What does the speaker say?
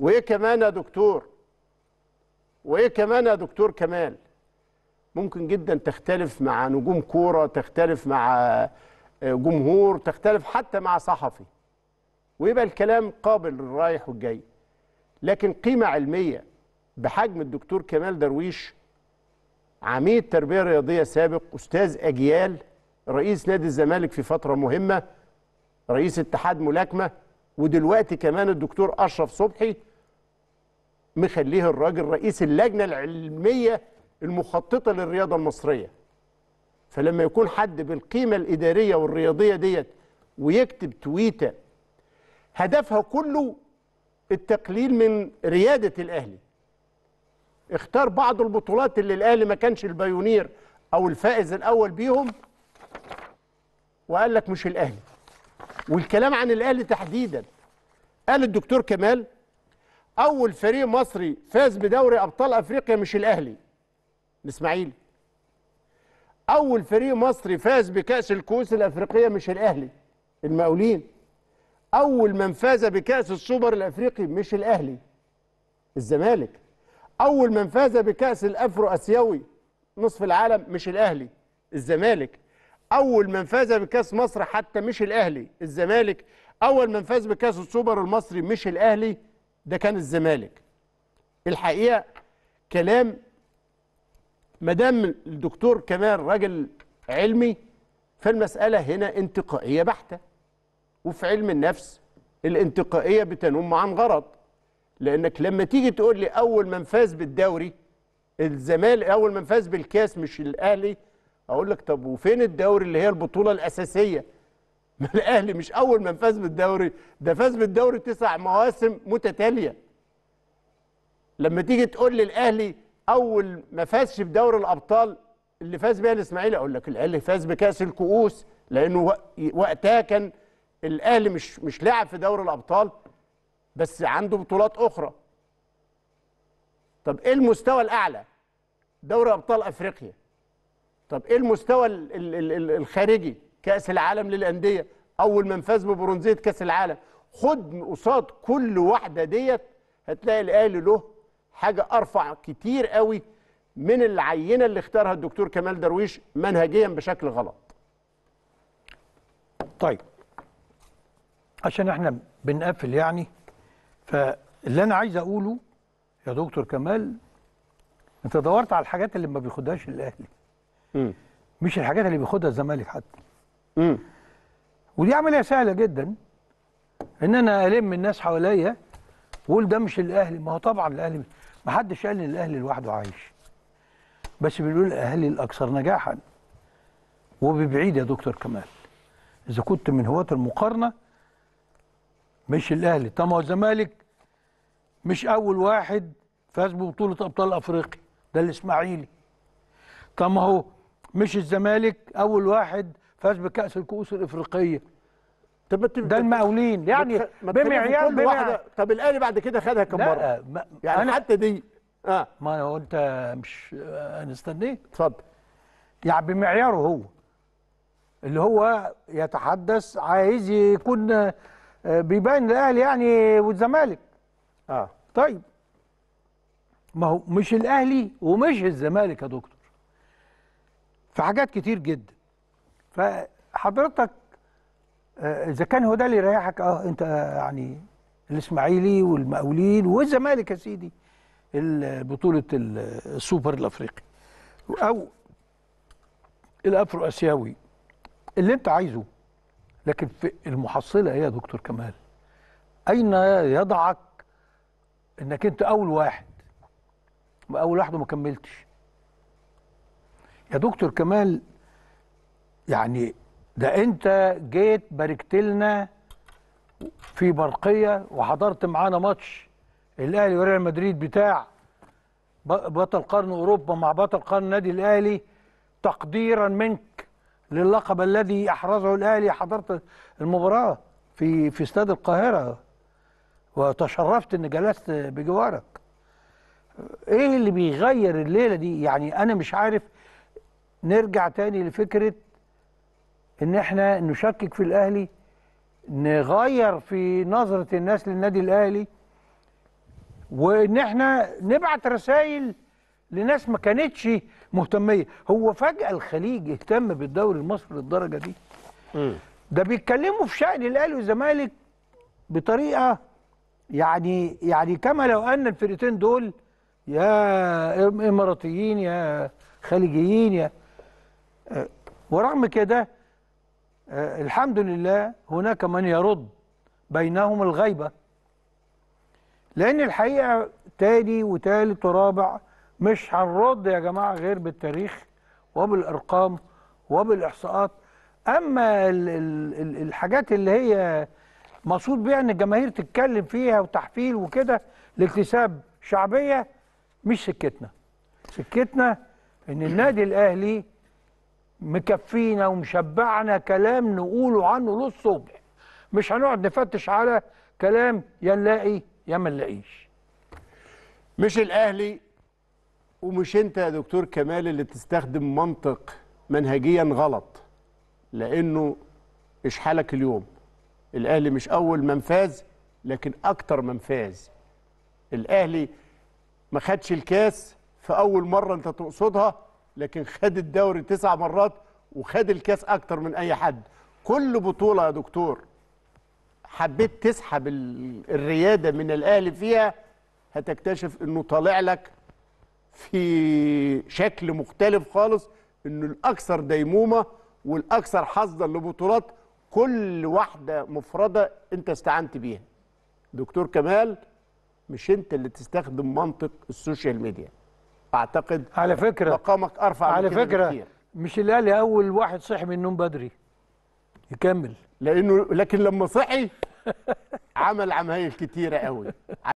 وايه كمان يا دكتور وايه كمان يا دكتور كمال ممكن جدا تختلف مع نجوم كوره تختلف مع آه، جمهور تختلف حتى مع صحفي ويبقى الكلام قابل للرايح والجاي لكن قيمه علميه بحجم الدكتور كمال درويش عميد تربيه رياضيه سابق استاذ اجيال رئيس نادي الزمالك في فتره مهمه رئيس اتحاد ملاكمه ودلوقتي كمان الدكتور اشرف صبحي مخليه الراجل رئيس اللجنه العلميه المخططه للرياضه المصريه فلما يكون حد بالقيمه الاداريه والرياضيه ديت ويكتب تويته هدفها كله التقليل من رياده الاهلي اختار بعض البطولات اللي الاهلي ما كانش البايونير او الفائز الاول بيهم وقال لك مش الاهلي والكلام عن الاهلي تحديدا قال الدكتور كمال اول فريق مصري فاز بدوري ابطال افريقيا مش الاهلي الاسماعيلي اول فريق مصري فاز بكاس الكؤوس الافريقيه مش الاهلي المقاولين اول من فاز بكاس السوبر الافريقي مش الاهلي الزمالك اول من فاز بكاس الافرو اسيوي نصف العالم مش الاهلي الزمالك اول من فاز بكاس مصر حتى مش الاهلي الزمالك اول من فاز بكاس السوبر المصري مش الاهلي ده كان الزمالك الحقيقة كلام مدام الدكتور كمال راجل علمي فالمسألة هنا انتقائية بحتة وفي علم النفس الانتقائية بتنم عن غرض لأنك لما تيجي تقول لي أول من فاز بالدوري الزمالك أول من فاز بالكاس مش الأهلي أقول لك طب وفين الدوري اللي هي البطولة الأساسية ما الاهلي مش اول من فاز بالدوري ده فاز بالدوري تسع مواسم متتاليه لما تيجي تقول لي الاهلي اول ما فازش بدوري الابطال اللي فاز بيها الاسماعيلي اقول لك الاهلي فاز بكاس الكؤوس لانه وقتها كان الاهلي مش مش لاعب في دوري الابطال بس عنده بطولات اخرى طب ايه المستوى الاعلى دوري ابطال افريقيا طب ايه المستوى الخارجي كاس العالم للانديه اول ما فاز ببرونزيه كاس العالم خد قصاد كل واحده ديت هتلاقي الاهلي له حاجه ارفع كتير قوي من العينه اللي اختارها الدكتور كمال درويش منهجيا بشكل غلط. طيب عشان احنا بنقفل يعني فاللي انا عايز اقوله يا دكتور كمال انت دورت على الحاجات اللي ما بياخدهاش الاهلي. مش الحاجات اللي بياخدها الزمالك حتى. امم ودي عمليه سهله جدا ان انا الم الناس حواليا واقول ده مش الاهلي ما هو طبعا الاهلي ما حدش قال ان الاهلي لوحده عايش بس بنقول الاهلي الاكثر نجاحا وببعيد يا دكتور كمال اذا كنت من هواة المقارنه مش الاهلي طب ما هو الزمالك مش اول واحد فاز ببطوله ابطال افريقيا ده الاسماعيلي طب ما هو مش الزمالك اول واحد فاز بكاس الكؤوس الافريقيه طب ما ده المقاولين يعني بمعيار بمع... واحده طب الاهلي بعد كده خدها كم مره يعني أنا... حتى دي اه ما هو انت مش انا آه، استنيت اتفضل يعني بمعياره هو اللي هو يتحدث عايز يكون آه، بيبان الاهلي يعني والزمالك اه طيب ما هو مش الاهلي ومش الزمالك يا دكتور في حاجات كتير جدا فحضرتك آه، اذا كان هو ده اللي يريحك اه انت يعني الاسماعيلي والمقاولين والزمالك يا سيدي بطوله السوبر الافريقي او الافرو اسيوي اللي انت عايزه لكن في المحصله ايه يا دكتور كمال اين يضعك انك انت اول واحد اول واحد وما كملتش يا دكتور كمال يعني ده انت جيت باركت لنا في برقيه وحضرت معانا ماتش الاهلي وريال مدريد بتاع بطل قرن اوروبا مع بطل قرن النادي الاهلي تقديرا منك للقب الذي احرزه الاهلي حضرت المباراه في في استاد القاهره وتشرفت ان جلست بجوارك ايه اللي بيغير الليله دي يعني انا مش عارف نرجع تاني لفكره ان احنا نشكك في الاهلي نغير في نظره الناس للنادي الاهلي وان احنا نبعت رسائل لناس ما كانتش مهتميه هو فجاه الخليج اهتم بالدوري المصري للدرجه دي ده بيتكلموا في شأن الأهلي والزمالك بطريقة يعني يعني كما لو أن الفرقتين دول يا إماراتيين يا خليجيين يا آه، ورغم كده آه، الحمد لله هناك من يرد بينهم الغيبة لأن الحقيقة تاني وتالت ورابع مش هنرد يا جماعة غير بالتاريخ وبالأرقام وبالإحصاءات أما الحاجات اللي هي مقصود بيها إن الجماهير تتكلم فيها وتحفيل وكده لاكتساب شعبية مش سكتنا سكتنا إن النادي الأهلي مكفينا ومشبعنا كلام نقوله عنه للصبح مش هنقعد نفتش على كلام يا نلاقي يا ما نلاقيش مش الاهلي ومش انت يا دكتور كمال اللي بتستخدم منطق منهجيا غلط لانه اشحالك اليوم الاهلي مش اول من فاز لكن اكتر من فاز الاهلي ما خدش الكاس في اول مره انت تقصدها لكن خد الدوري تسع مرات وخد الكاس اكتر من اي حد كل بطوله يا دكتور حبيت تسحب الرياده من الاهلي فيها هتكتشف انه طالع لك في شكل مختلف خالص انه الاكثر ديمومه والاكثر حظا لبطولات كل واحده مفرده انت استعنت بيها دكتور كمال مش انت اللي تستخدم منطق السوشيال ميديا اعتقد على فكره مقامك ارفع على من فكره بكتير. مش الاهلي اول واحد صحي من النوم بدري يكمل لانه لكن لما صحي عمل عمايل كتيره قوي